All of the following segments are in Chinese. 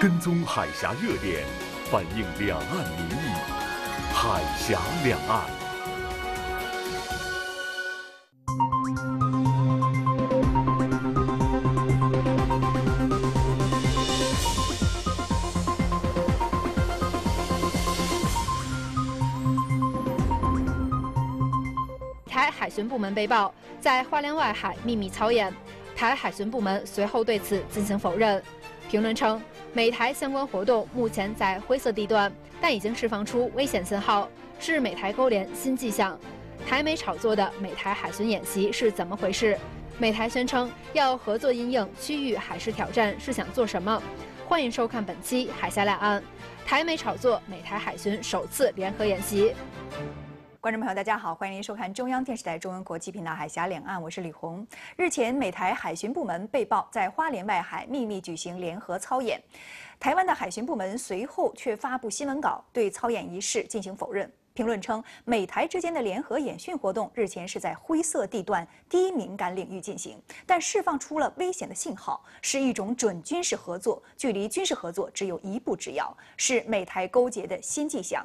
跟踪海峡热点，反映两岸民意。海峡两岸。台海巡部门被曝在花莲外海秘密操演，台海巡部门随后对此进行否认。评论称。美台相关活动目前在灰色地段，但已经释放出危险信号，是美台勾连新迹象。台美炒作的美台海巡演习是怎么回事？美台宣称要合作应对区域海事挑战，是想做什么？欢迎收看本期《海峡两岸》，台美炒作美台海巡首次联合演习。观众朋友，大家好，欢迎您收看中央电视台中文国际频道《海峡两岸》，我是李红。日前，美台海巡部门被曝在花莲外海秘密举行联合操演，台湾的海巡部门随后却发布新闻稿对操演仪式进行否认。评论称，美台之间的联合演训活动日前是在灰色地段、低敏感领域进行，但释放出了危险的信号，是一种准军事合作，距离军事合作只有一步之遥，是美台勾结的新迹象。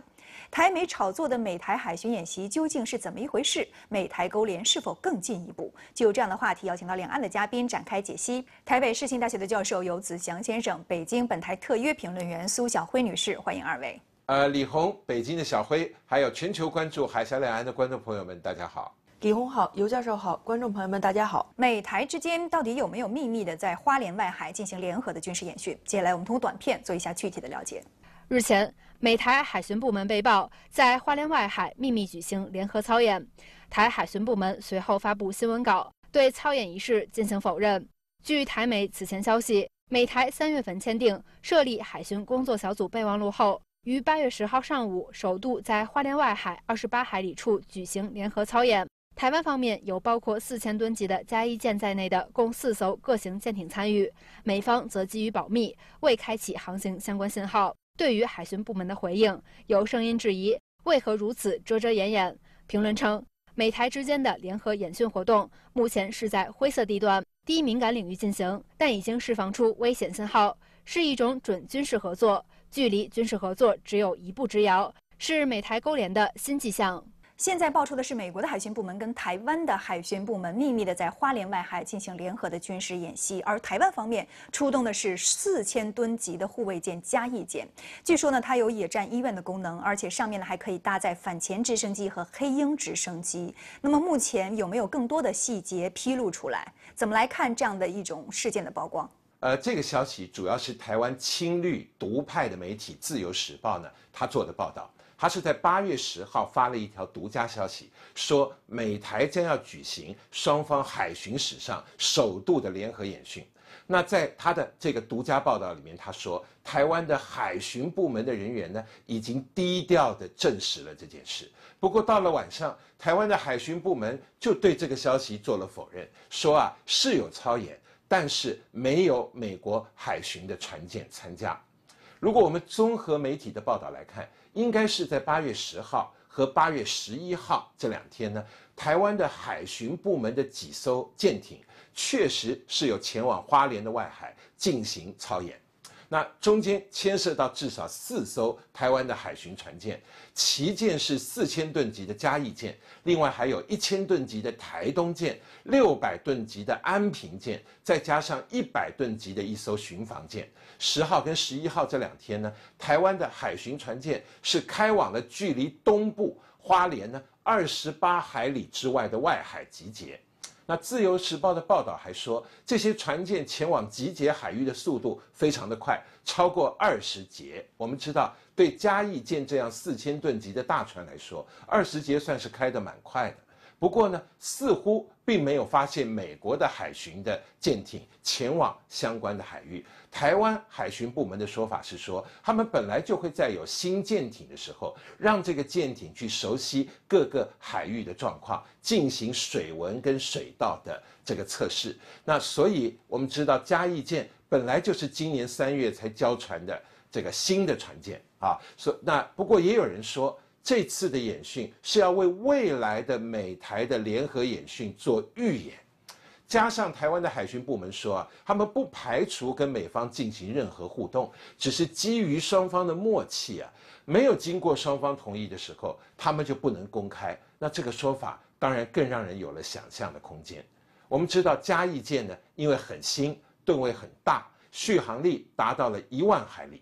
台媒炒作的美台海巡演习究竟是怎么一回事？美台勾连是否更进一步？就这样的话题，邀请到两岸的嘉宾展开解析。台北世新大学的教授游子祥先生，北京本台特约评论员苏小辉女士，欢迎二位。呃，李红，北京的小辉，还有全球关注海峡两岸的观众朋友们，大家好。李红好，游教授好，观众朋友们大家好。美台之间到底有没有秘密的在花莲外海进行联合的军事演训？接下来我们通过短片做一下具体的了解。日前。美台海巡部门被曝在花莲外海秘密举行联合操演，台海巡部门随后发布新闻稿对操演一事进行否认。据台媒此前消息，美台三月份签订设立海巡工作小组备忘录后，于八月十号上午首度在花莲外海二十八海里处举行联合操演。台湾方面有包括四千吨级的加一舰在内的共四艘各型舰艇参与，美方则基于保密未开启航行相关信号。对于海巡部门的回应，有声音质疑为何如此遮遮掩掩。评论称，美台之间的联合演训活动目前是在灰色地段、低敏感领域进行，但已经释放出危险信号，是一种准军事合作，距离军事合作只有一步之遥，是美台勾连的新迹象。现在爆出的是美国的海巡部门跟台湾的海巡部门秘密的在花莲外海进行联合的军事演习，而台湾方面出动的是四千吨级的护卫舰加义舰，据说呢它有野战医院的功能，而且上面呢还可以搭载反潜直升机和黑鹰直升机。那么目前有没有更多的细节披露出来？怎么来看这样的一种事件的曝光？呃，这个消息主要是台湾亲绿独派的媒体《自由时报》呢，他做的报道。他是在八月十号发了一条独家消息，说美台将要举行双方海巡史上首度的联合演训。那在他的这个独家报道里面，他说台湾的海巡部门的人员呢，已经低调的证实了这件事。不过到了晚上，台湾的海巡部门就对这个消息做了否认，说啊是有操演，但是没有美国海巡的船舰参加。如果我们综合媒体的报道来看，应该是在八月十号和八月十一号这两天呢，台湾的海巡部门的几艘舰艇确实是有前往花莲的外海进行操演。那中间牵涉到至少四艘台湾的海巡船舰，旗舰是四千吨级的嘉义舰，另外还有一千吨级的台东舰、六百吨级的安平舰，再加上一百吨级的一艘巡防舰。十号跟十一号这两天呢，台湾的海巡船舰是开往了距离东部花莲呢二十八海里之外的外海集结。那《自由时报》的报道还说，这些船舰前往集结海域的速度非常的快，超过二十节。我们知道，对嘉义舰这样四千吨级的大船来说，二十节算是开得蛮快的。不过呢，似乎。并没有发现美国的海巡的舰艇前往相关的海域。台湾海巡部门的说法是说，他们本来就会在有新舰艇的时候，让这个舰艇去熟悉各个海域的状况，进行水文跟水道的这个测试。那所以，我们知道嘉义舰本来就是今年三月才交船的这个新的船舰啊。所那不过也有人说。这次的演训是要为未来的美台的联合演训做预演，加上台湾的海巡部门说啊，他们不排除跟美方进行任何互动，只是基于双方的默契啊，没有经过双方同意的时候，他们就不能公开。那这个说法当然更让人有了想象的空间。我们知道嘉义舰呢，因为很新，吨位很大，续航力达到了一万海里。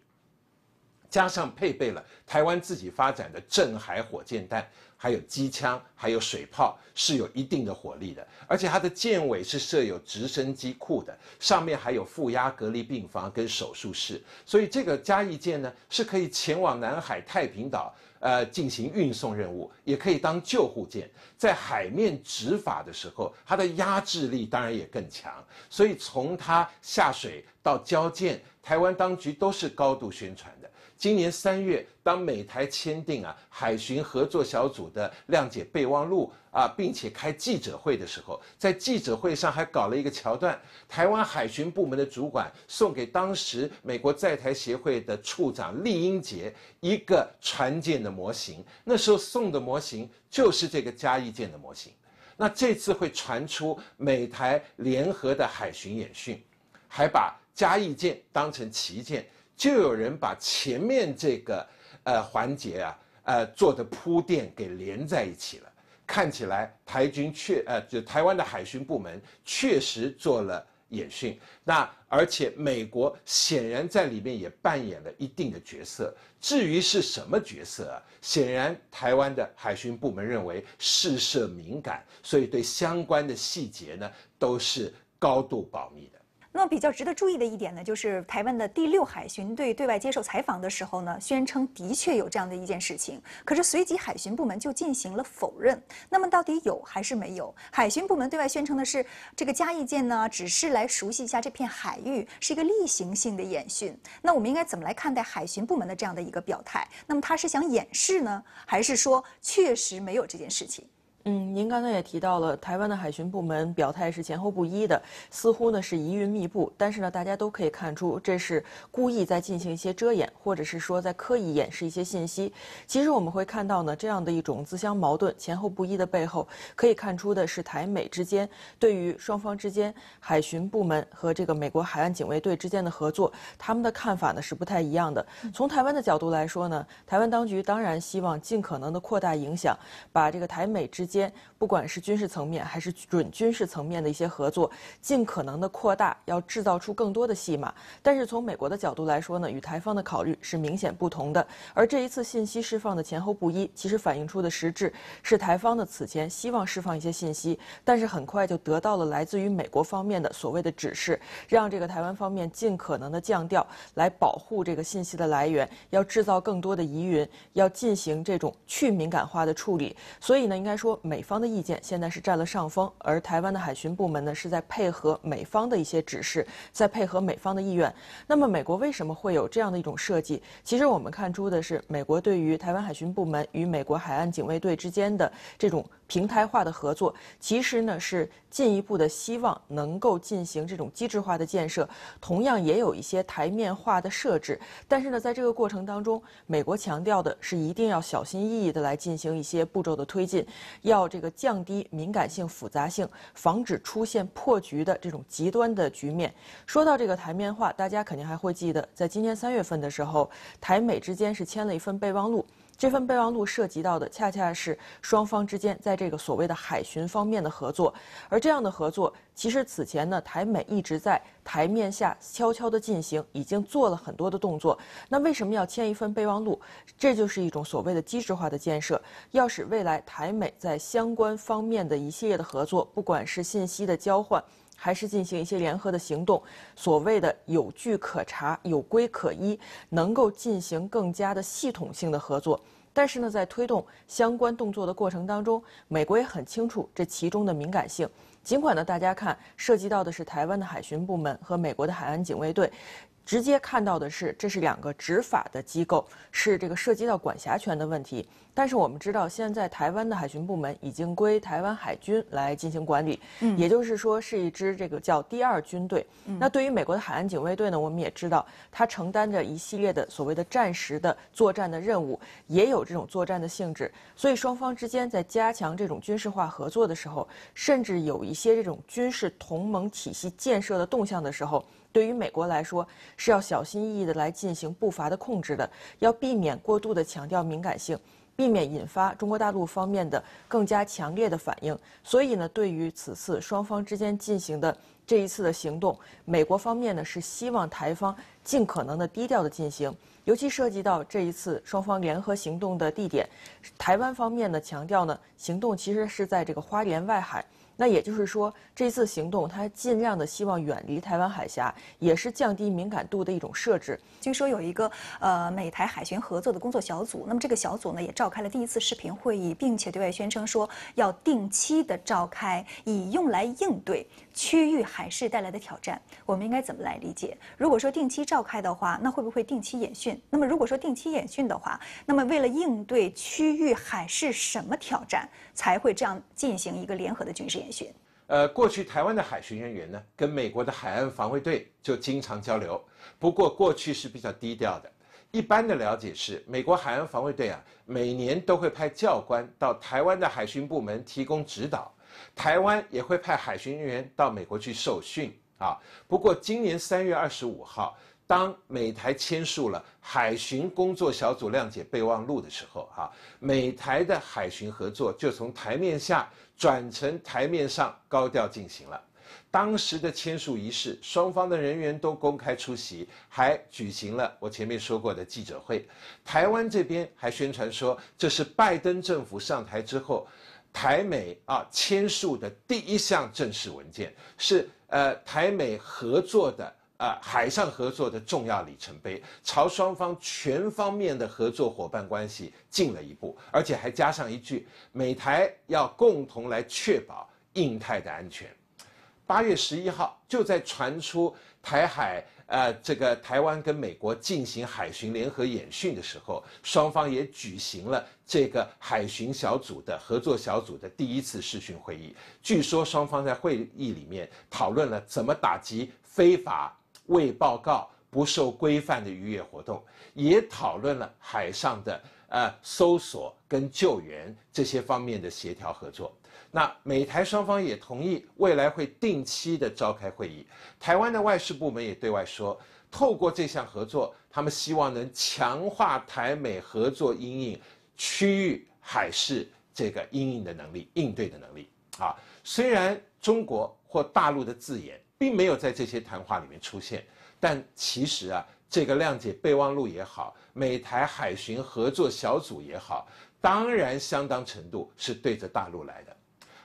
加上配备了台湾自己发展的镇海火箭弹，还有机枪，还有水炮，是有一定的火力的。而且它的舰尾是设有直升机库的，上面还有负压隔离病房跟手术室。所以这个嘉义舰呢，是可以前往南海太平岛，呃，进行运送任务，也可以当救护舰，在海面执法的时候，它的压制力当然也更强。所以从它下水到交舰，台湾当局都是高度宣传的。今年三月，当美台签订啊海巡合作小组的谅解备忘录啊，并且开记者会的时候，在记者会上还搞了一个桥段：台湾海巡部门的主管送给当时美国在台协会的处长厉英杰一个船舰的模型。那时候送的模型就是这个嘉义舰的模型。那这次会传出美台联合的海巡演训，还把嘉义舰当成旗舰。就有人把前面这个呃环节啊，呃做的铺垫给连在一起了。看起来台军确呃，就台湾的海巡部门确实做了演训，那而且美国显然在里面也扮演了一定的角色。至于是什么角色，啊，显然台湾的海巡部门认为事涉敏感，所以对相关的细节呢都是高度保密的。那么比较值得注意的一点呢，就是台湾的第六海巡队对外接受采访的时候呢，宣称的确有这样的一件事情。可是随即海巡部门就进行了否认。那么到底有还是没有？海巡部门对外宣称的是，这个嘉义舰呢，只是来熟悉一下这片海域，是一个例行性的演训。那我们应该怎么来看待海巡部门的这样的一个表态？那么他是想掩饰呢，还是说确实没有这件事情？嗯，您刚才也提到了台湾的海巡部门表态是前后不一的，似乎呢是疑云密布。但是呢，大家都可以看出这是故意在进行一些遮掩，或者是说在刻意掩饰一些信息。其实我们会看到呢，这样的一种自相矛盾、前后不一的背后，可以看出的是台美之间对于双方之间海巡部门和这个美国海岸警卫队之间的合作，他们的看法呢是不太一样的。从台湾的角度来说呢，台湾当局当然希望尽可能的扩大影响，把这个台美之间。间，不管是军事层面还是准军事层面的一些合作，尽可能的扩大，要制造出更多的戏码。但是从美国的角度来说呢，与台方的考虑是明显不同的。而这一次信息释放的前后不一，其实反映出的实质是台方的此前希望释放一些信息，但是很快就得到了来自于美国方面的所谓的指示，让这个台湾方面尽可能的降调，来保护这个信息的来源，要制造更多的疑云，要进行这种去敏感化的处理。所以呢，应该说。美方的意见现在是占了上风，而台湾的海巡部门呢是在配合美方的一些指示，在配合美方的意愿。那么美国为什么会有这样的一种设计？其实我们看出的是，美国对于台湾海巡部门与美国海岸警卫队之间的这种平台化的合作，其实呢是进一步的希望能够进行这种机制化的建设，同样也有一些台面化的设置。但是呢，在这个过程当中，美国强调的是一定要小心翼翼的来进行一些步骤的推进，要。要这个降低敏感性、复杂性，防止出现破局的这种极端的局面。说到这个台面话，大家肯定还会记得，在今年三月份的时候，台美之间是签了一份备忘录。这份备忘录涉及到的恰恰是双方之间在这个所谓的海巡方面的合作，而这样的合作其实此前呢台美一直在台面下悄悄地进行，已经做了很多的动作。那为什么要签一份备忘录？这就是一种所谓的机制化的建设，要使未来台美在相关方面的一系列的合作，不管是信息的交换。还是进行一些联合的行动，所谓的有据可查、有规可依，能够进行更加的系统性的合作。但是呢，在推动相关动作的过程当中，美国也很清楚这其中的敏感性。尽管呢，大家看涉及到的是台湾的海巡部门和美国的海岸警卫队。直接看到的是，这是两个执法的机构，是这个涉及到管辖权的问题。但是我们知道，现在台湾的海巡部门已经归台湾海军来进行管理，也就是说，是一支这个叫第二军队。那对于美国的海岸警卫队呢，我们也知道，它承担着一系列的所谓的战时的作战的任务，也有这种作战的性质。所以，双方之间在加强这种军事化合作的时候，甚至有一些这种军事同盟体系建设的动向的时候。对于美国来说，是要小心翼翼地来进行步伐的控制的，要避免过度地强调敏感性，避免引发中国大陆方面的更加强烈的反应。所以呢，对于此次双方之间进行的这一次的行动，美国方面呢是希望台方尽可能的低调地进行，尤其涉及到这一次双方联合行动的地点，台湾方面呢强调呢，行动其实是在这个花莲外海。那也就是说，这次行动它尽量的希望远离台湾海峡，也是降低敏感度的一种设置。据说有一个呃美台海巡合作的工作小组，那么这个小组呢也召开了第一次视频会议，并且对外宣称说要定期的召开，以用来应对区域海事带来的挑战。我们应该怎么来理解？如果说定期召开的话，那会不会定期演训？那么如果说定期演训的话，那么为了应对区域海事什么挑战才会这样进行一个联合的军事？呃，过去台湾的海巡人员呢，跟美国的海岸防卫队就经常交流。不过过去是比较低调的。一般的了解是，美国海岸防卫队啊，每年都会派教官到台湾的海巡部门提供指导，台湾也会派海巡人员到美国去受训啊。不过今年三月二十五号。当美台签署了海巡工作小组谅解备忘录的时候，哈，美台的海巡合作就从台面下转成台面上高调进行了。当时的签署仪式，双方的人员都公开出席，还举行了我前面说过的记者会。台湾这边还宣传说，这是拜登政府上台之后，台美啊签署的第一项正式文件，是呃台美合作的。啊，海上合作的重要里程碑，朝双方全方面的合作伙伴关系进了一步，而且还加上一句，美台要共同来确保印太的安全。八月十一号，就在传出台海呃这个台湾跟美国进行海巡联合演训的时候，双方也举行了这个海巡小组的合作小组的第一次视讯会议。据说双方在会议里面讨论了怎么打击非法。未报告、不受规范的渔业活动，也讨论了海上的呃搜索跟救援这些方面的协调合作。那美台双方也同意未来会定期的召开会议。台湾的外事部门也对外说，透过这项合作，他们希望能强化台美合作，阴影区域海事这个阴影的能力、应对的能力啊。虽然中国或大陆的字眼并没有在这些谈话里面出现，但其实啊，这个谅解备忘录也好，美台海巡合作小组也好，当然相当程度是对着大陆来的。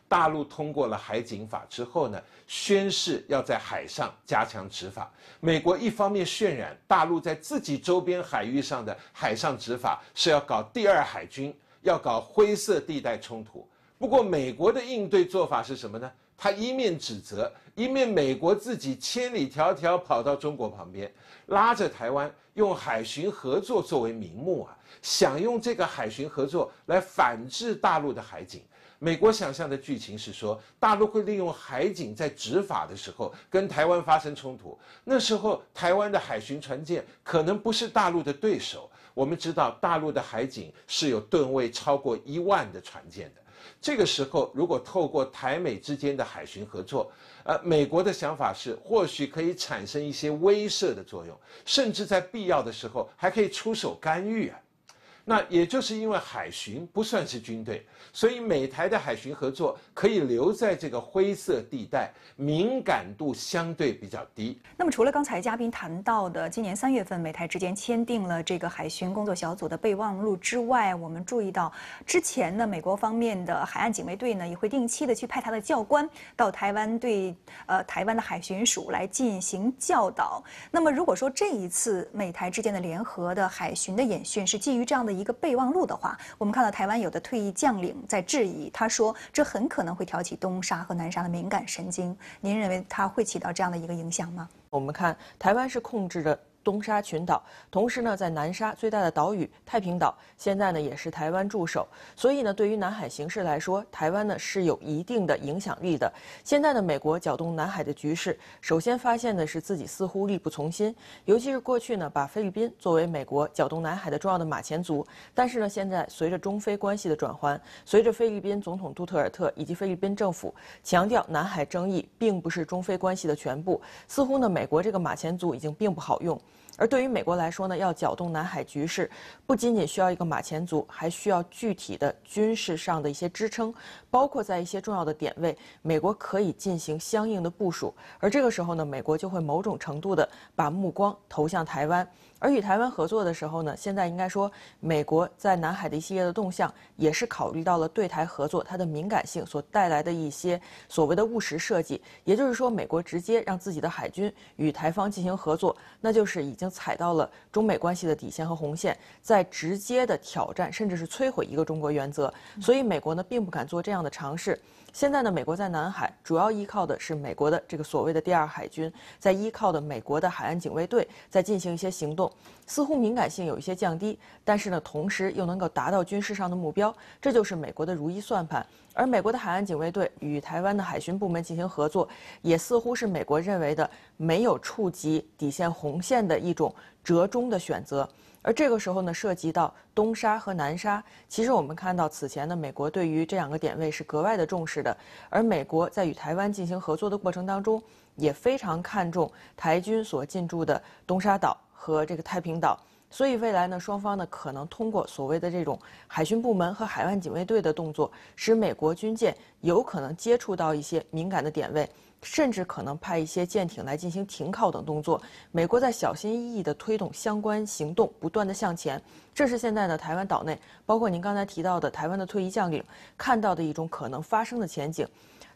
大陆通过了海警法之后呢，宣誓要在海上加强执法。美国一方面渲染大陆在自己周边海域上的海上执法是要搞第二海军，要搞灰色地带冲突。不过美国的应对做法是什么呢？他一面指责，一面美国自己千里迢迢跑到中国旁边，拉着台湾用海巡合作作为名目啊，想用这个海巡合作来反制大陆的海警。美国想象的剧情是说，大陆会利用海警在执法的时候跟台湾发生冲突，那时候台湾的海巡船舰可能不是大陆的对手。我们知道，大陆的海警是有吨位超过一万的船舰的。这个时候，如果透过台美之间的海巡合作，呃，美国的想法是或许可以产生一些威慑的作用，甚至在必要的时候还可以出手干预啊。那也就是因为海巡不算是军队，所以美台的海巡合作可以留在这个灰色地带，敏感度相对比较低。那么除了刚才嘉宾谈到的，今年三月份美台之间签订了这个海巡工作小组的备忘录之外，我们注意到之前呢，美国方面的海岸警卫队呢也会定期的去派他的教官到台湾对呃台湾的海巡署来进行教导。那么如果说这一次美台之间的联合的海巡的演训是基于这样的。一个备忘录的话，我们看到台湾有的退役将领在质疑，他说这很可能会挑起东沙和南沙的敏感神经。您认为它会起到这样的一个影响吗？我们看台湾是控制着。东沙群岛，同时呢，在南沙最大的岛屿太平岛，现在呢也是台湾驻守。所以呢，对于南海形势来说，台湾呢是有一定的影响力的。现在呢，美国搅动南海的局势，首先发现的是自己似乎力不从心。尤其是过去呢，把菲律宾作为美国搅动南海的重要的马前卒，但是呢，现在随着中菲关系的转换，随着菲律宾总统杜特尔特以及菲律宾政府强调南海争议并不是中菲关系的全部，似乎呢，美国这个马前卒已经并不好用。而对于美国来说呢，要搅动南海局势，不仅仅需要一个马前卒，还需要具体的军事上的一些支撑，包括在一些重要的点位，美国可以进行相应的部署。而这个时候呢，美国就会某种程度的把目光投向台湾。而与台湾合作的时候呢，现在应该说，美国在南海的一系列的动向，也是考虑到了对台合作它的敏感性所带来的一些所谓的务实设计。也就是说，美国直接让自己的海军与台方进行合作，那就是已经踩到了中美关系的底线和红线，在直接的挑战，甚至是摧毁一个中国原则。所以，美国呢，并不敢做这样的尝试。现在呢，美国在南海主要依靠的是美国的这个所谓的第二海军，在依靠的美国的海岸警卫队在进行一些行动，似乎敏感性有一些降低，但是呢，同时又能够达到军事上的目标，这就是美国的如意算盘。而美国的海岸警卫队与台湾的海巡部门进行合作，也似乎是美国认为的没有触及底线红线的一种折中的选择。而这个时候呢，涉及到东沙和南沙。其实我们看到，此前呢，美国对于这两个点位是格外的重视的。而美国在与台湾进行合作的过程当中，也非常看重台军所进驻的东沙岛和这个太平岛。所以未来呢，双方呢可能通过所谓的这种海巡部门和海岸警卫队的动作，使美国军舰有可能接触到一些敏感的点位。甚至可能派一些舰艇来进行停靠等动作。美国在小心翼翼地推动相关行动，不断地向前。这是现在的台湾岛内，包括您刚才提到的台湾的退役将领看到的一种可能发生的前景。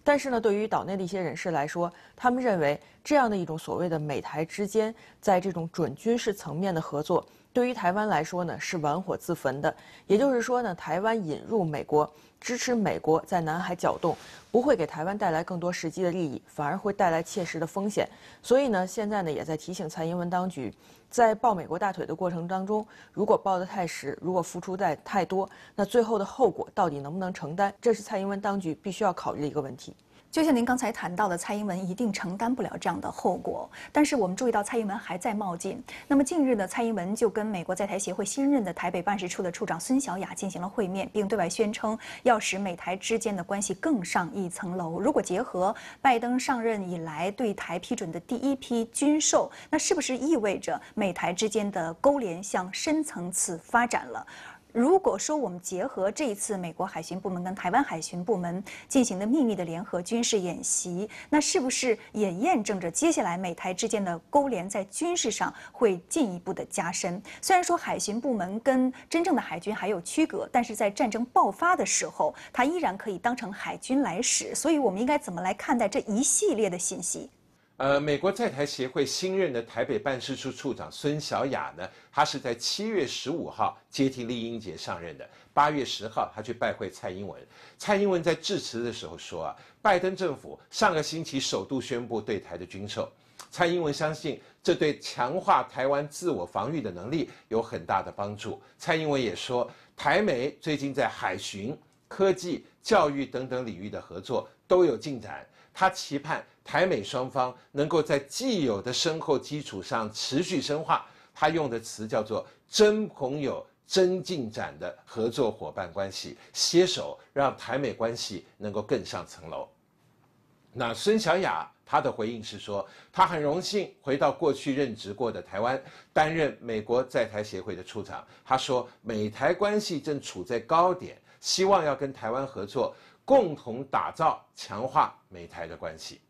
但是呢，对于岛内的一些人士来说，他们认为这样的一种所谓的美台之间在这种准军事层面的合作。对于台湾来说呢，是玩火自焚的。也就是说呢，台湾引入美国，支持美国在南海搅动，不会给台湾带来更多实际的利益，反而会带来切实的风险。所以呢，现在呢，也在提醒蔡英文当局，在抱美国大腿的过程当中，如果抱得太实，如果付出在太多，那最后的后果到底能不能承担，这是蔡英文当局必须要考虑的一个问题。就像您刚才谈到的，蔡英文一定承担不了这样的后果。但是我们注意到，蔡英文还在冒进。那么近日呢，蔡英文就跟美国在台协会新任的台北办事处的处长孙小雅进行了会面，并对外宣称要使美台之间的关系更上一层楼。如果结合拜登上任以来对台批准的第一批军售，那是不是意味着美台之间的勾连向深层次发展了？如果说我们结合这一次美国海巡部门跟台湾海巡部门进行的秘密的联合军事演习，那是不是也验证着接下来美台之间的勾连在军事上会进一步的加深？虽然说海巡部门跟真正的海军还有区隔，但是在战争爆发的时候，它依然可以当成海军来使。所以我们应该怎么来看待这一系列的信息？呃，美国在台协会新任的台北办事处处长孙小雅呢，她是在七月十五号接替丽英杰上任的。八月十号，她去拜会蔡英文。蔡英文在致辞的时候说啊，拜登政府上个星期首度宣布对台的军售，蔡英文相信这对强化台湾自我防御的能力有很大的帮助。蔡英文也说，台美最近在海巡、科技、教育等等领域的合作都有进展，他期盼。台美双方能够在既有的深厚基础上持续深化，他用的词叫做“真朋友、真进展”的合作伙伴关系，携手让台美关系能够更上层楼。那孙小雅她的回应是说：“她很荣幸回到过去任职过的台湾，担任美国在台协会的处长。她说，美台关系正处在高点，希望要跟台湾合作，共同打造、强化美台的关系。”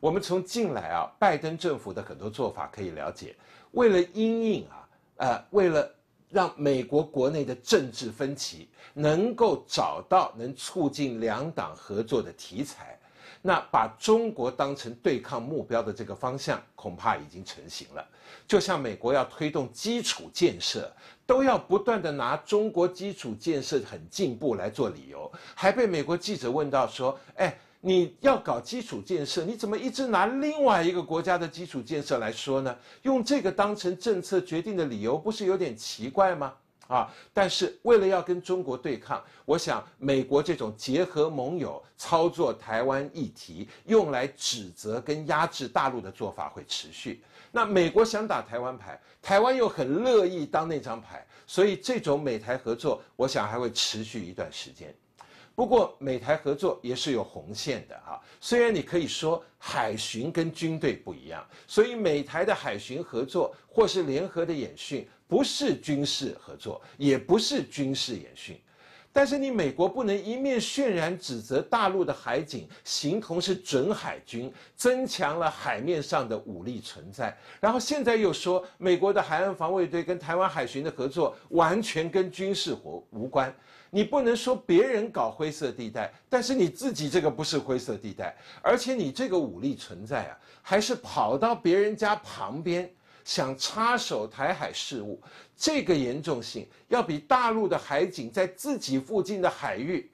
我们从近来啊，拜登政府的很多做法可以了解，为了因应啊，呃，为了让美国国内的政治分歧能够找到能促进两党合作的题材，那把中国当成对抗目标的这个方向恐怕已经成型了。就像美国要推动基础建设，都要不断的拿中国基础建设很进步来做理由，还被美国记者问到说，哎。你要搞基础建设，你怎么一直拿另外一个国家的基础建设来说呢？用这个当成政策决定的理由，不是有点奇怪吗？啊！但是为了要跟中国对抗，我想美国这种结合盟友操作台湾议题，用来指责跟压制大陆的做法会持续。那美国想打台湾牌，台湾又很乐意当那张牌，所以这种美台合作，我想还会持续一段时间。不过，美台合作也是有红线的哈。虽然你可以说海巡跟军队不一样，所以美台的海巡合作或是联合的演训，不是军事合作，也不是军事演训。但是你美国不能一面渲染指责大陆的海警形同是准海军，增强了海面上的武力存在，然后现在又说美国的海岸防卫队跟台湾海巡的合作完全跟军事活无关。你不能说别人搞灰色地带，但是你自己这个不是灰色地带，而且你这个武力存在啊，还是跑到别人家旁边想插手台海事务，这个严重性要比大陆的海警在自己附近的海域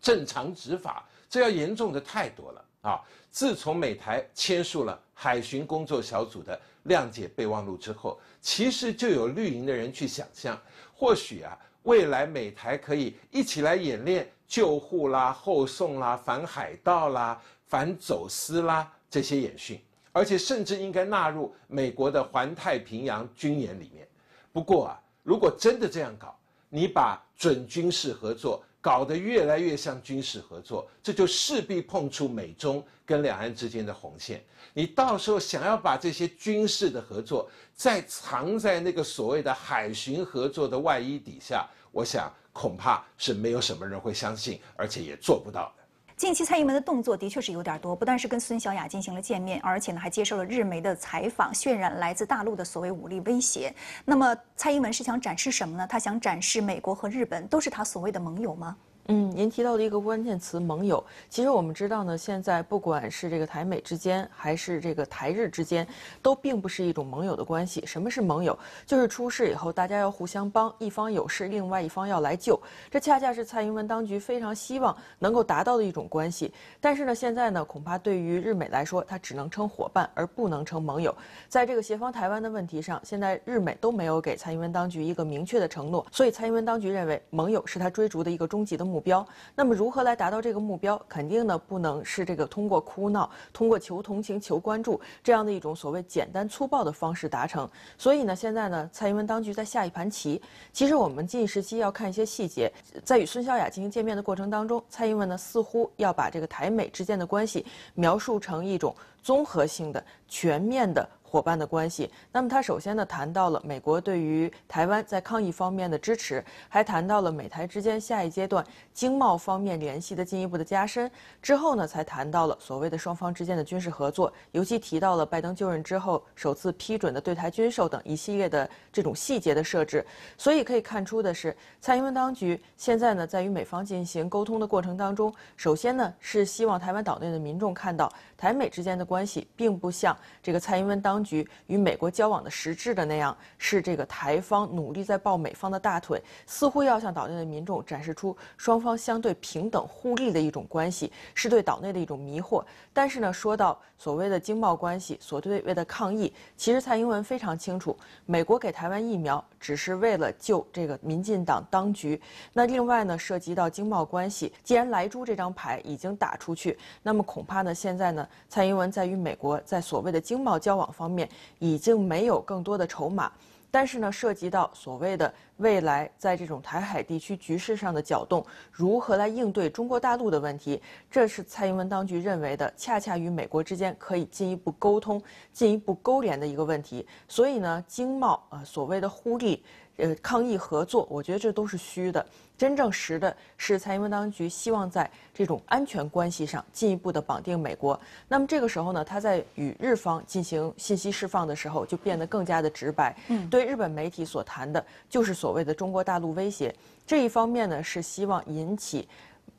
正常执法，这要严重的太多了啊！自从美台签署了海巡工作小组的谅解备忘录之后，其实就有绿营的人去想象，或许啊。未来美台可以一起来演练救护啦、后送啦、反海盗啦、反走私啦这些演训，而且甚至应该纳入美国的环太平洋军演里面。不过啊，如果真的这样搞，你把准军事合作。搞得越来越像军事合作，这就势必碰触美中跟两岸之间的红线。你到时候想要把这些军事的合作再藏在那个所谓的海巡合作的外衣底下，我想恐怕是没有什么人会相信，而且也做不到。近期蔡英文的动作的确是有点多，不但是跟孙小雅进行了见面，而且呢还接受了日媒的采访，渲染来自大陆的所谓武力威胁。那么蔡英文是想展示什么呢？他想展示美国和日本都是他所谓的盟友吗？嗯，您提到的一个关键词“盟友”，其实我们知道呢，现在不管是这个台美之间，还是这个台日之间，都并不是一种盟友的关系。什么是盟友？就是出事以后大家要互相帮，一方有事，另外一方要来救。这恰恰是蔡英文当局非常希望能够达到的一种关系。但是呢，现在呢，恐怕对于日美来说，它只能称伙伴，而不能称盟友。在这个协防台湾的问题上，现在日美都没有给蔡英文当局一个明确的承诺。所以，蔡英文当局认为盟友是他追逐的一个终极的目。标，那么如何来达到这个目标？肯定呢，不能是这个通过哭闹、通过求同情、求关注这样的一种所谓简单粗暴的方式达成。所以呢，现在呢，蔡英文当局在下一盘棋。其实我们近时期要看一些细节，在与孙小雅进行见面的过程当中，蔡英文呢似乎要把这个台美之间的关系描述成一种综合性的、全面的。伙伴的关系，那么他首先呢谈到了美国对于台湾在抗疫方面的支持，还谈到了美台之间下一阶段经贸方面联系的进一步的加深，之后呢才谈到了所谓的双方之间的军事合作，尤其提到了拜登就任之后首次批准的对台军售等一系列的这种细节的设置。所以可以看出的是，蔡英文当局现在呢在与美方进行沟通的过程当中，首先呢是希望台湾岛内的民众看到。台美之间的关系，并不像这个蔡英文当局与美国交往的实质的那样，是这个台方努力在抱美方的大腿，似乎要向岛内的民众展示出双方相对平等互利的一种关系，是对岛内的一种迷惑。但是呢，说到所谓的经贸关系，所对为的抗议，其实蔡英文非常清楚，美国给台湾疫苗只是为了救这个民进党当局。那另外呢，涉及到经贸关系，既然莱猪这张牌已经打出去，那么恐怕呢，现在呢。蔡英文在与美国在所谓的经贸交往方面已经没有更多的筹码，但是呢，涉及到所谓的未来在这种台海地区局势上的搅动，如何来应对中国大陆的问题，这是蔡英文当局认为的，恰恰与美国之间可以进一步沟通、进一步勾连的一个问题。所以呢，经贸啊，所谓的互利。呃，抗疫合作，我觉得这都是虚的，真正实的是蔡英文当局希望在这种安全关系上进一步的绑定美国。那么这个时候呢，他在与日方进行信息释放的时候，就变得更加的直白。嗯，对日本媒体所谈的就是所谓的中国大陆威胁。这一方面呢，是希望引起。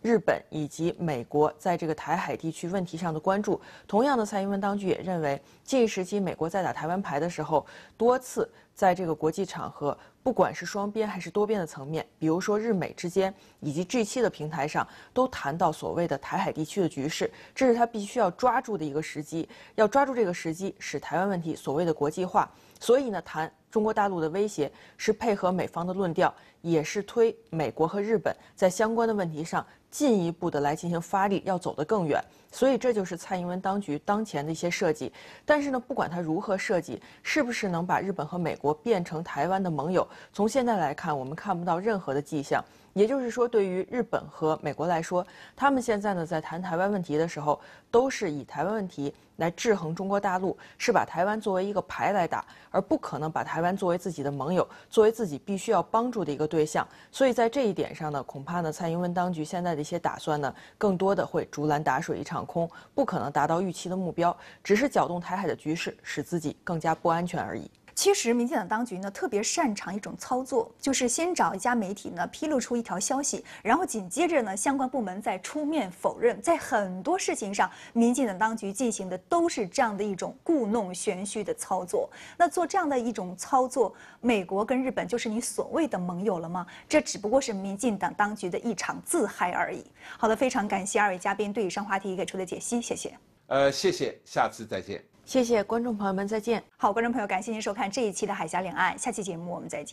日本以及美国在这个台海地区问题上的关注，同样的，蔡英文当局也认为，近时期美国在打台湾牌的时候，多次在这个国际场合，不管是双边还是多边的层面，比如说日美之间以及 G7 的平台上，都谈到所谓的台海地区的局势，这是他必须要抓住的一个时机，要抓住这个时机，使台湾问题所谓的国际化。所以呢，谈中国大陆的威胁是配合美方的论调。也是推美国和日本在相关的问题上进一步的来进行发力，要走得更远。所以这就是蔡英文当局当前的一些设计。但是呢，不管他如何设计，是不是能把日本和美国变成台湾的盟友？从现在来看，我们看不到任何的迹象。也就是说，对于日本和美国来说，他们现在呢在谈台湾问题的时候，都是以台湾问题来制衡中国大陆，是把台湾作为一个牌来打，而不可能把台湾作为自己的盟友，作为自己必须要帮助的一个。对象，所以在这一点上呢，恐怕呢，蔡英文当局现在的一些打算呢，更多的会竹篮打水一场空，不可能达到预期的目标，只是搅动台海的局势，使自己更加不安全而已。其实，民进党当局呢特别擅长一种操作，就是先找一家媒体呢披露出一条消息，然后紧接着呢相关部门再出面否认。在很多事情上，民进党当局进行的都是这样的一种故弄玄虚的操作。那做这样的一种操作，美国跟日本就是你所谓的盟友了吗？这只不过是民进党当局的一场自嗨而已。好的，非常感谢二位嘉宾对以上话题给出的解析，谢谢。呃，谢谢，下次再见。谢谢观众朋友们，再见。好，观众朋友，感谢您收看这一期的《海峡两岸》，下期节目我们再见。